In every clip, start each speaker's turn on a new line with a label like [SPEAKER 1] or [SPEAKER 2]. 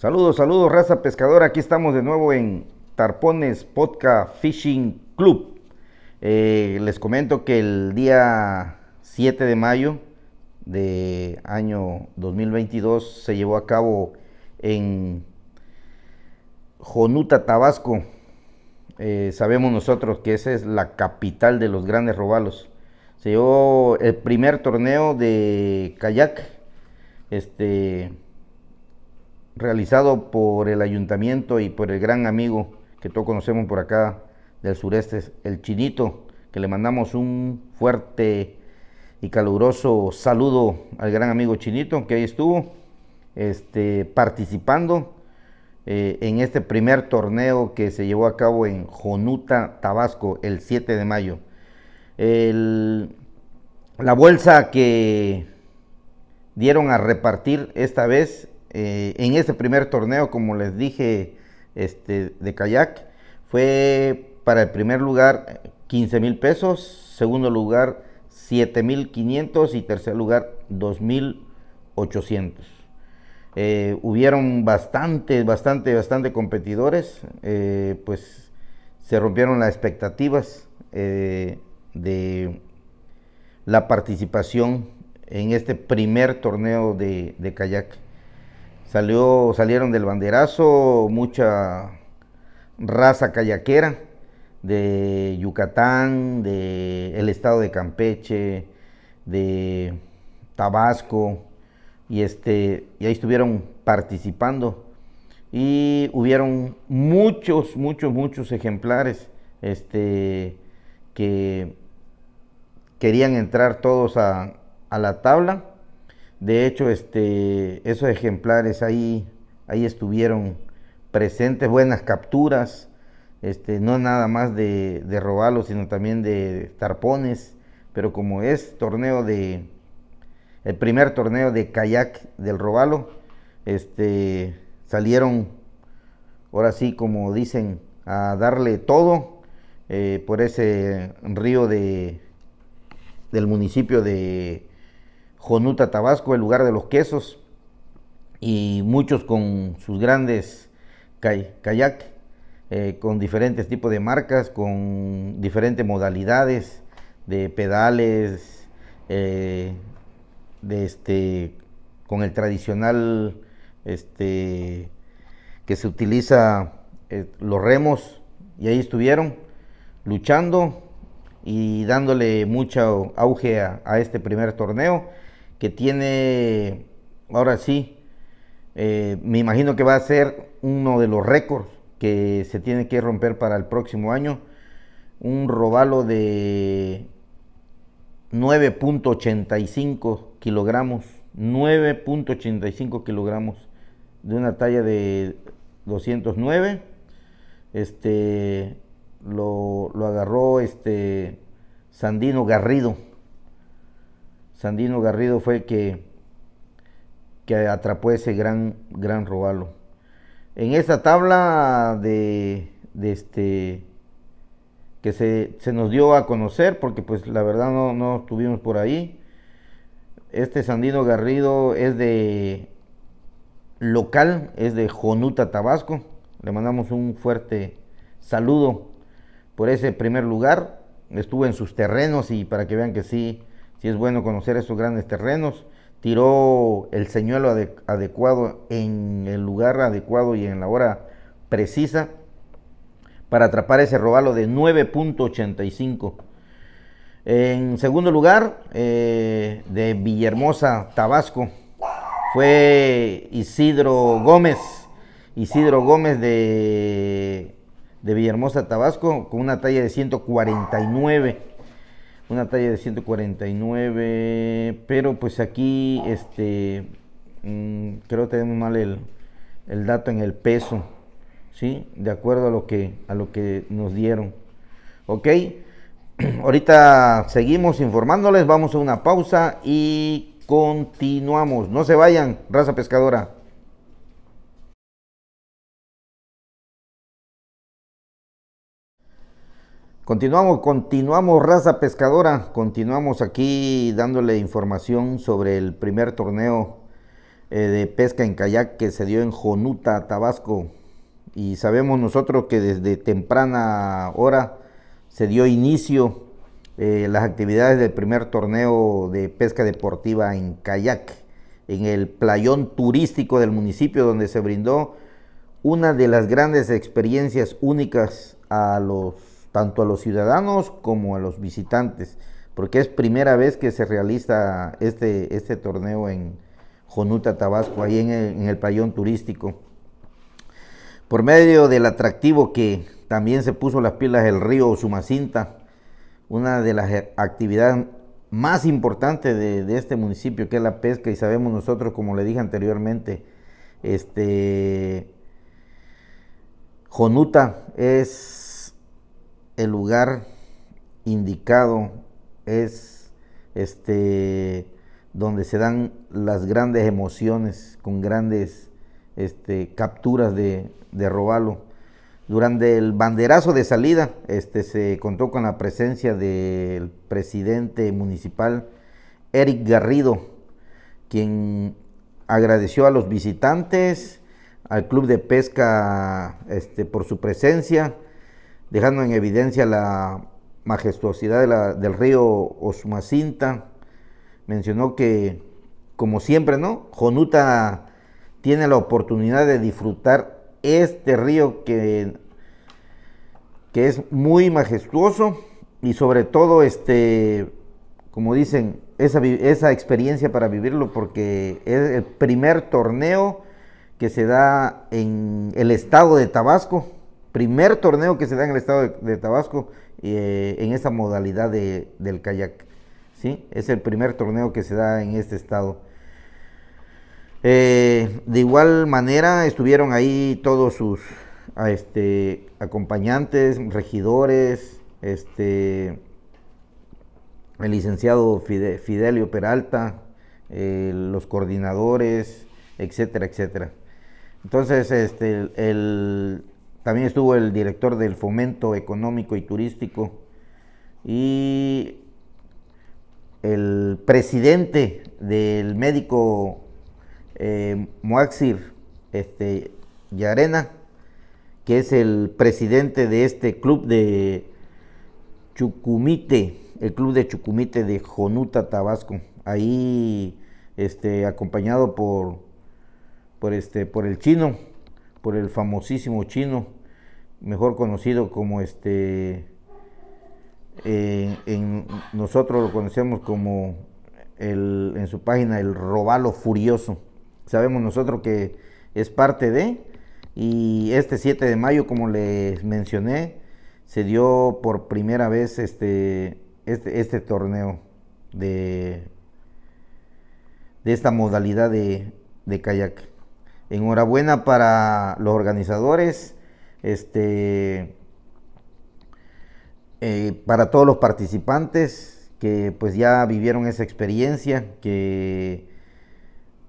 [SPEAKER 1] Saludos, saludos, raza pescadora. Aquí estamos de nuevo en Tarpones Podcast Fishing Club. Eh, les comento que el día 7 de mayo de año 2022 se llevó a cabo en Jonuta, Tabasco. Eh, sabemos nosotros que esa es la capital de los grandes robalos. Se llevó el primer torneo de kayak. Este realizado por el ayuntamiento y por el gran amigo que todos conocemos por acá del sureste, el Chinito, que le mandamos un fuerte y caluroso saludo al gran amigo Chinito que ahí estuvo este, participando eh, en este primer torneo que se llevó a cabo en Jonuta, Tabasco, el 7 de mayo. la bolsa que dieron a repartir esta vez eh, en ese primer torneo, como les dije, este, de kayak, fue para el primer lugar 15 eh, mil pesos, segundo lugar 7 mil 500 y tercer lugar 2 mil 800. Eh, hubieron bastante, bastante, bastante competidores, pues se rompieron las expectativas de la participación en este primer torneo de kayak salieron del banderazo mucha raza callaquera de Yucatán, de el estado de Campeche, de Tabasco, y, este, ahí estuvieron participando. Y hubieron muchos, muchos, muchos ejemplares este, que querían entrar todos a la tabla de hecho, este, esos ejemplares ahí, ahí estuvieron presentes, buenas capturas, este, no nada más de, de robalos, sino también de tarpones, pero como es torneo de, el primer torneo de kayak del robalo, este, salieron, ahora sí, como dicen, a darle todo eh, por ese río de, del municipio de Jonuta Tabasco, el lugar de los quesos, y muchos con sus grandes kayak, eh, con diferentes tipos de marcas, con diferentes modalidades de pedales, eh, de este, con el tradicional este, que se utiliza eh, los remos, y ahí estuvieron luchando y dándole mucho auge a este primer torneo que tiene, ahora sí, eh, me imagino que va a ser uno de los récords que se tiene que romper para el próximo año. Un robalo de 9.85 kilogramos, 9.85 kilogramos de una talla de 209. Este lo, lo agarró este Sandino Garrido Sandino Garrido fue el que, que atrapó ese gran, gran robalo. En esa tabla de, este que se, nos dio a conocer, porque pues la verdad no, no estuvimos por ahí. Este Sandino Garrido es de local, es de Jonuta, Tabasco. Le mandamos un fuerte saludo por ese primer lugar. Estuvo en sus terrenos y para que vean que sí, si es bueno conocer esos grandes terrenos. Tiró el señuelo adecuado en el lugar adecuado y en la hora precisa para atrapar ese robalo de 9.85. En segundo lugar, eh, de Villahermosa, Tabasco, fue Isidro Gómez. Isidro Gómez de, de Villahermosa, Tabasco, con una talla de 149 una talla de 149, pero pues aquí este mm, creo que tenemos mal el, dato en el peso, ¿sí? De acuerdo a lo que a lo que nos dieron. ¿Ok? Ahorita seguimos informándoles, vamos a una pausa y continuamos. No se vayan, raza pescadora. Continuamos, continuamos raza pescadora, continuamos aquí dándole información sobre el primer torneo eh, de pesca en kayak que se dio en Jonuta, Tabasco. Y sabemos nosotros que desde temprana hora se dio inicio eh, las actividades del primer torneo de pesca deportiva en kayak en el playón turístico del municipio donde se brindó una de las grandes experiencias únicas a los tanto a los ciudadanos como a los visitantes, porque es primera vez que se realiza este, este torneo en Jonuta, Tabasco, ahí en el, payón turístico. Por medio del atractivo que también se puso las pilas el río Sumacinta, una de las actividades más importantes de, de, este municipio, que es la pesca, y sabemos nosotros, como le dije anteriormente, este Jonuta es el lugar indicado es este donde se dan las grandes emociones con grandes este, capturas de, de robalo. Durante el banderazo de salida este, se contó con la presencia del presidente municipal Eric Garrido, quien agradeció a los visitantes, al club de pesca este, por su presencia, dejando en evidencia la majestuosidad del río Osumacinta, Mencionó que, como siempre, ¿no? Jonuta tiene la oportunidad de disfrutar este río que, que es muy majestuoso y sobre todo, este, como dicen, esa, esa experiencia para vivirlo porque es el primer torneo que se da en el estado de Tabasco primer torneo que se da en el estado de, Tabasco eh, en esa modalidad del kayak. ¿sí? Es el primer torneo que se da en este estado. Eh, de igual manera estuvieron ahí todos sus ah, este, acompañantes, regidores, este, el licenciado Fidelio Peralta, eh, los coordinadores, etcétera, etcétera. Entonces, este, el, también estuvo el director del Fomento Económico y Turístico y el presidente del médico eh, Moaxir este, Yarena, que es el presidente de este club de Chucumite, el club de Chucumite de Jonuta, Tabasco. Ahí este, acompañado por, por, este, por el chino, por el famosísimo chino, mejor conocido como este, eh, en, nosotros lo conocemos como en su página el robalo furioso. Sabemos nosotros que es parte de, y este 7 de mayo, como les mencioné, se dio por primera vez este, este, este torneo de, de esta modalidad de kayak enhorabuena para los organizadores, este, eh, para todos los participantes que pues ya vivieron esa experiencia, que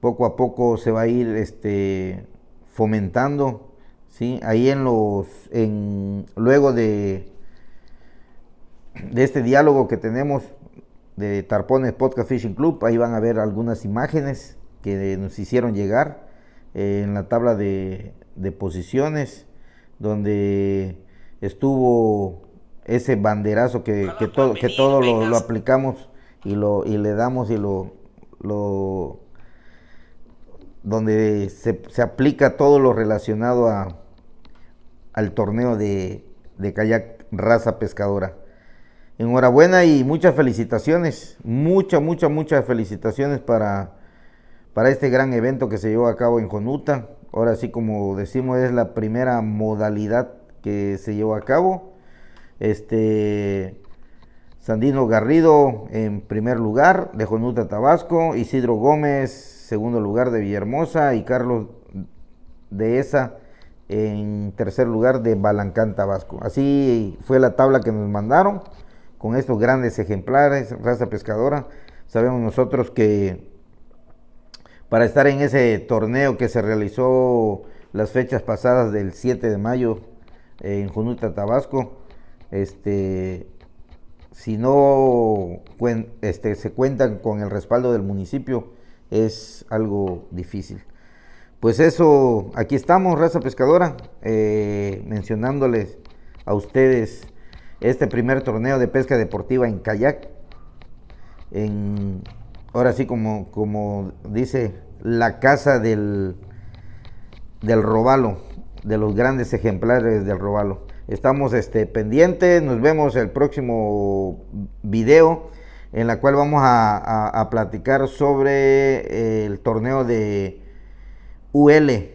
[SPEAKER 1] poco a poco se va a ir este, fomentando, ¿sí? Ahí en los, en, luego de, de este diálogo que tenemos de Tarpones Podcast Fishing Club, ahí van a ver algunas imágenes que nos hicieron llegar en la tabla de, posiciones, donde estuvo ese banderazo que, todo, que todo lo, aplicamos y, lo, y le damos y lo, lo donde se, se, aplica todo lo relacionado a, al torneo de, de kayak raza pescadora. Enhorabuena y muchas felicitaciones, muchas, muchas, muchas felicitaciones para para este gran evento que se llevó a cabo en Jonuta. Ahora sí, como decimos, es la primera modalidad que se llevó a cabo. Este Sandino Garrido en primer lugar de Jonuta Tabasco, Isidro Gómez segundo lugar de Villahermosa y Carlos de esa en tercer lugar de Balancán Tabasco. Así fue la tabla que nos mandaron con estos grandes ejemplares, raza pescadora. Sabemos nosotros que para estar en ese torneo que se realizó las fechas pasadas del 7 de mayo eh, en Junuta, Tabasco. Este, si no este, se cuentan con el respaldo del municipio, es algo difícil. Pues eso, aquí estamos, raza pescadora, eh, mencionándoles a ustedes este primer torneo de pesca deportiva en kayak en ahora sí como, como dice la casa del, del robalo, de los grandes ejemplares del robalo. Estamos este, pendientes, nos vemos el próximo video en la cual vamos a, platicar sobre eh, el torneo de UL,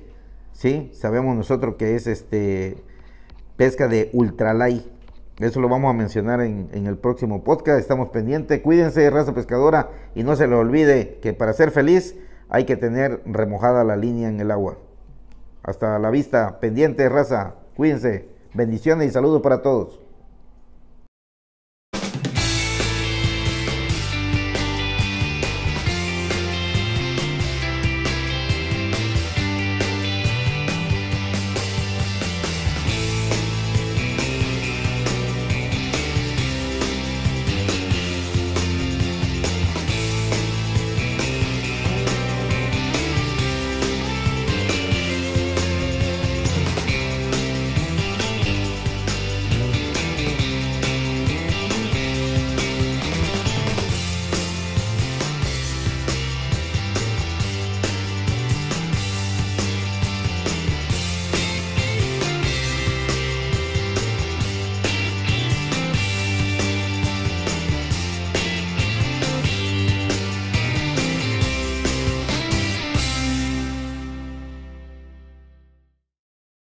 [SPEAKER 1] Sabemos nosotros que es este pesca de ultralight. Eso lo vamos a mencionar en, el próximo podcast. Estamos pendientes. Cuídense, raza pescadora. Y no se le olvide que para ser feliz hay que tener remojada la línea en el agua. Hasta la vista. Pendiente, raza. Cuídense. Bendiciones y saludos para todos.